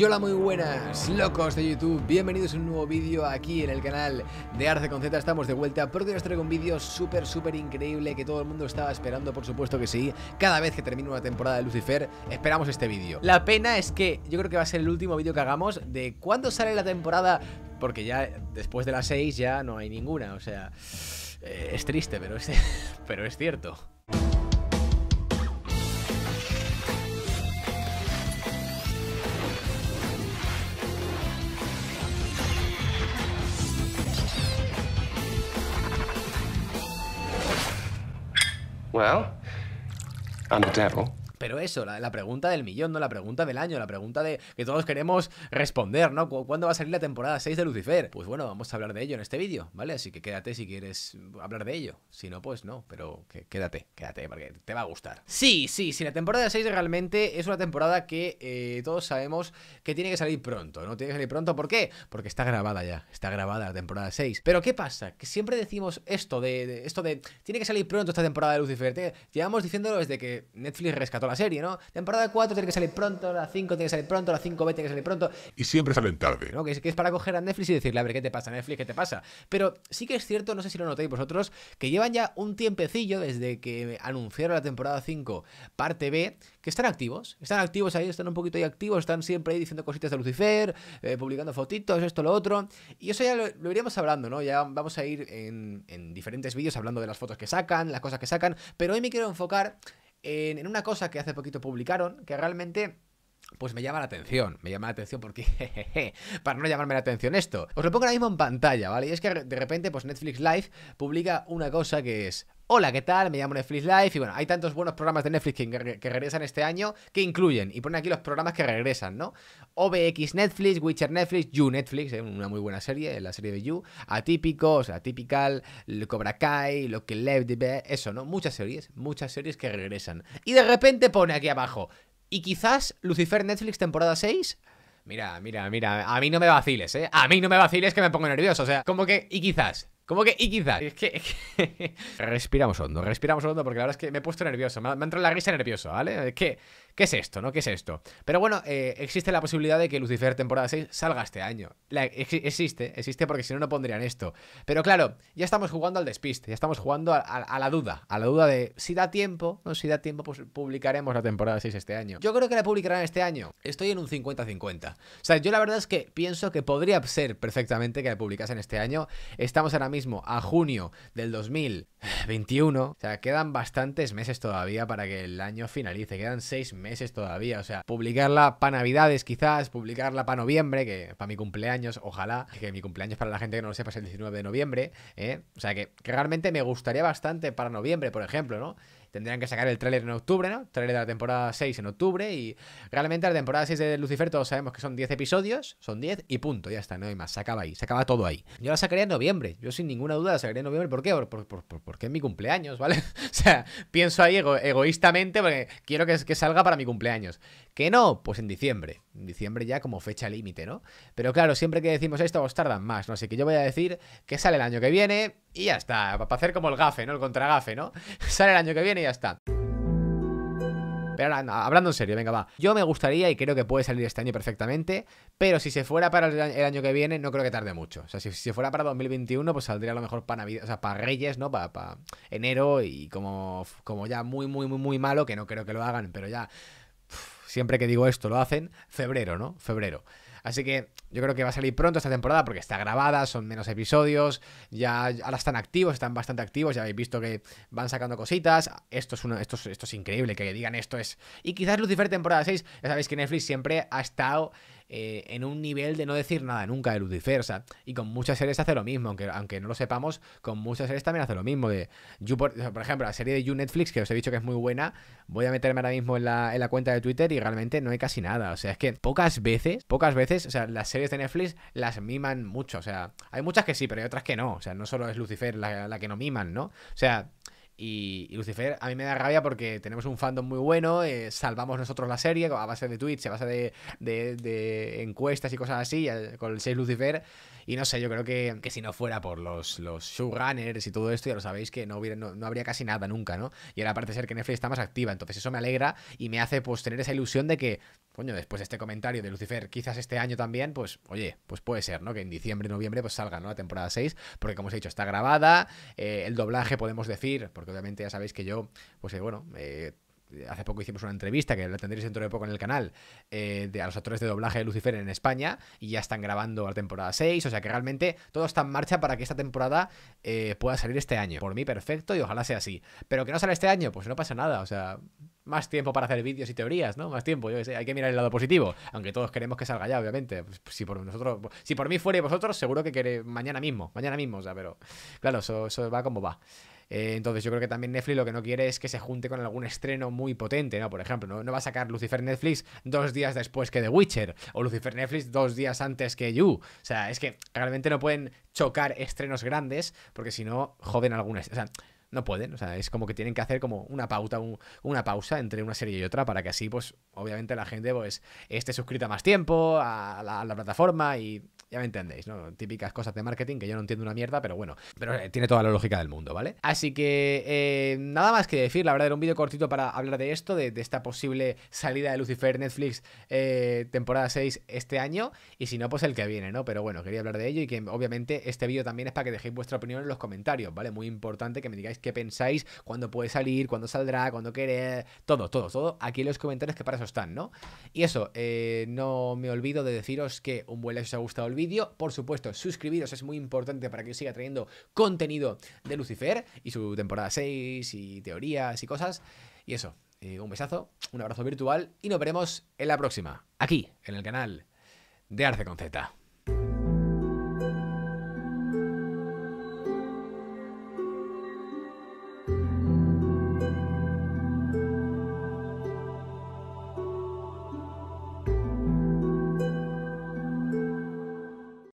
Y hola muy buenas locos de YouTube, bienvenidos a un nuevo vídeo aquí en el canal de Arce con Z, estamos de vuelta porque os traigo un vídeo súper súper increíble que todo el mundo estaba esperando, por supuesto que sí, cada vez que termina una temporada de Lucifer esperamos este vídeo. La pena es que yo creo que va a ser el último vídeo que hagamos de cuándo sale la temporada, porque ya después de las 6 ya no hay ninguna, o sea, eh, es triste pero es, pero es cierto. Well, I'm the devil. Pero eso, la, pregunta del millón, ¿no? La pregunta del año, la pregunta de que todos queremos responder, ¿no? ¿Cuándo va a salir la temporada 6 de Lucifer? Pues bueno, vamos a hablar de ello en este vídeo, ¿vale? Así que quédate si quieres hablar de ello. Si no, pues no, pero quédate, quédate, porque te va a gustar. Sí, sí, sí, la temporada 6 realmente es una temporada que eh, todos sabemos que tiene que salir pronto, ¿no? Tiene que salir pronto, ¿por qué? Porque está grabada ya, está grabada la temporada 6. Pero ¿qué pasa? Que siempre decimos esto de, esto de, tiene que salir pronto esta temporada de Lucifer. llevamos diciéndolo desde que Netflix rescató serie, ¿no? Temporada 4 tiene que salir pronto, la 5 tiene que salir pronto, la 5B tiene que salir pronto. Y siempre salen tarde. ¿no? Que, es, para coger a Netflix y decirle, a ver, ¿qué te pasa, Netflix? ¿Qué te pasa? Pero sí que es cierto, no sé si lo notáis vosotros, que llevan ya un tiempecillo desde que anunciaron la temporada 5, parte B, que están activos. Están activos ahí, están un poquito ahí activos, están siempre ahí diciendo cositas de Lucifer, eh, publicando fotitos, esto, lo otro. Y eso ya lo, iríamos hablando, ¿no? Ya vamos a ir en, en diferentes vídeos hablando de las fotos que sacan, las cosas que sacan. Pero hoy me quiero enfocar en, una cosa que hace poquito publicaron, que realmente pues me llama la atención, me llama la atención porque, para no llamarme la atención esto, os lo pongo ahora mismo en pantalla, ¿vale? Y es que de repente, pues Netflix Live publica una cosa que es, Hola, ¿qué tal? Me llamo Netflix Live y bueno, hay tantos buenos programas de Netflix que, regresan este año que incluyen y ponen aquí los programas que regresan, ¿no? OBX Netflix, Witcher Netflix, You Netflix, una muy buena serie, la serie de You, Atípicos, Atypical, Cobra Kai, Lo que Left, eso, ¿no? Muchas series, muchas series que regresan. Y de repente pone aquí abajo, y quizás Lucifer Netflix temporada 6 Mira, mira, mira, a mí no me vaciles, ¿eh? A mí no me vaciles que me pongo nervioso, o sea, como que, y quizás, como que, y quizá. Es que, respiramos hondo, respiramos hondo, porque la verdad es que me he puesto nervioso. Me ha, entrado la risa nervioso ¿vale? ¿Qué, es esto, no? ¿Qué es esto? Pero bueno, eh, existe la posibilidad de que Lucifer temporada 6 salga este año. existe, existe, porque si no, no pondrían esto. Pero claro, ya estamos jugando al despiste, ya estamos jugando a, la duda, a la duda de si da tiempo, no, si da tiempo, pues publicaremos la temporada 6 este año. Yo creo que la publicarán este año. Estoy en un 50-50. O sea, yo la verdad es que pienso que podría ser perfectamente que la publicasen este año. Estamos ahora mismo a junio del 2021. O sea, quedan bastantes meses todavía para que el año finalice. Quedan seis meses todavía. O sea, publicarla para Navidades quizás, publicarla para noviembre, que para mi cumpleaños, ojalá. Que mi cumpleaños para la gente que no lo sepa es el 19 de noviembre. ¿eh? O sea, que realmente me gustaría bastante para noviembre, por ejemplo, ¿no? tendrían que sacar el tráiler en octubre, ¿no? Tráiler de la temporada 6 en octubre y realmente la temporada 6 de Lucifer todos sabemos que son 10 episodios, son 10 y punto, ya está, no hay más, se acaba ahí, se acaba todo ahí. Yo la sacaría en noviembre, yo sin ninguna duda la sacaría en noviembre, ¿por qué? porque es mi cumpleaños, ¿vale? o sea, pienso ahí egoístamente porque quiero que salga para mi cumpleaños. Que no, pues en diciembre. En diciembre ya como fecha límite, ¿no? Pero claro, siempre que decimos esto os tardan más, ¿no? Así que yo voy a decir que sale el año que viene y ya está. Para hacer como el gafe, ¿no? El contragafe, ¿no? sale el año que viene y ya está. Pero hablando en serio, venga, va. Yo me gustaría y creo que puede salir este año perfectamente, pero si se fuera para el año que viene, no creo que tarde mucho. O sea, si, se fuera para 2021, pues saldría a lo mejor para Navidad, o sea, para Reyes, ¿no? Para, enero y como, como ya muy, muy, muy, muy malo, que no creo que lo hagan, pero ya siempre que digo esto lo hacen, febrero, ¿no? Febrero. Así que yo creo que va a salir pronto esta temporada porque está grabada, son menos episodios, ya ahora están activos, están bastante activos, ya habéis visto que van sacando cositas. Esto es, uno, esto es, esto es increíble que digan esto es... Y quizás Lucifer temporada 6, ya sabéis que Netflix siempre ha estado eh, en un nivel de no decir nada nunca de Lucifer, o y con muchas series hace lo mismo, aunque, aunque no lo sepamos, con muchas series también hace lo mismo. De por, ejemplo, la serie de You Netflix, que os he dicho que es muy buena, voy a meterme ahora mismo en la, en la cuenta de Twitter y realmente no hay casi nada, o sea, es que pocas veces, pocas veces, o sea, las series de Netflix las miman mucho. O sea, hay muchas que sí, pero hay otras que no. O sea, no solo es Lucifer la, la que no miman, ¿no? O sea, y, Lucifer a mí me da rabia porque tenemos un fandom muy bueno, eh, salvamos nosotros la serie a base de tweets, a base de, de, encuestas y cosas así, con el 6 Lucifer. Y no sé, yo creo que, si no fuera por los, los showrunners y todo esto, ya lo sabéis, que no, habría casi nada nunca, ¿no? Y ahora parece ser que Netflix está más activa, entonces eso me alegra y me hace pues tener esa ilusión de que, coño, después de este comentario de Lucifer, quizás este año también, pues, oye, pues puede ser, ¿no? Que en diciembre, noviembre, pues salga, ¿no? La temporada 6, porque como os he dicho, está grabada, eh, el doblaje podemos decir, porque obviamente ya sabéis que yo, pues eh, bueno, eh, hace poco hicimos una entrevista que la tendréis dentro de poco en el canal eh, de a los actores de doblaje de Lucifer en España y ya están grabando la temporada 6, o sea que realmente todo está en marcha para que esta temporada pueda salir este año. Por mí perfecto y ojalá sea así. Pero que no sale este año, pues no pasa nada, o sea, más tiempo para hacer vídeos y teorías, ¿no? Más tiempo, yo sé, hay que mirar el lado positivo, aunque todos queremos que salga ya, obviamente. Pues, si por nosotros, si por mí fuera vosotros, seguro que quiere mañana mismo, mañana mismo, o sea, pero claro, eso, va como va. Eh, entonces yo creo que también Netflix lo que no quiere es que se junte con algún estreno muy potente, ¿no? Por ejemplo, no, va a sacar Lucifer Netflix dos días después que The Witcher o Lucifer Netflix dos días antes que You. O sea, es que realmente no pueden chocar estrenos grandes porque si no, joden algunas... O sea, no pueden. O sea, es como que tienen que hacer como una pauta, una pausa entre una serie y otra para que así, pues, obviamente la gente, pues, esté suscrita más tiempo a la, a la plataforma y ya me entendéis, ¿no? Típicas cosas de marketing que yo no entiendo una mierda, pero bueno, pero eh, tiene toda la lógica del mundo, ¿vale? Así que eh, nada más que decir, la verdad era un vídeo cortito para hablar de esto, de, esta posible salida de Lucifer Netflix eh, temporada 6 este año y si no, pues el que viene, ¿no? Pero bueno, quería hablar de ello y que obviamente este vídeo también es para que dejéis vuestra opinión en los comentarios, ¿vale? Muy importante que me digáis qué pensáis, cuándo puede salir, cuándo saldrá, cuándo quiere... todo, todo, todo, aquí en los comentarios que para eso están, ¿no? Y eso, no me olvido de deciros que un buen like os ha gustado el vídeo vídeo. Por supuesto, suscribiros es muy importante para que yo siga trayendo contenido de Lucifer y su temporada 6 y teorías y cosas. Y eso, eh, un besazo, un abrazo virtual y nos veremos en la próxima, aquí, en el canal de Arce con Z.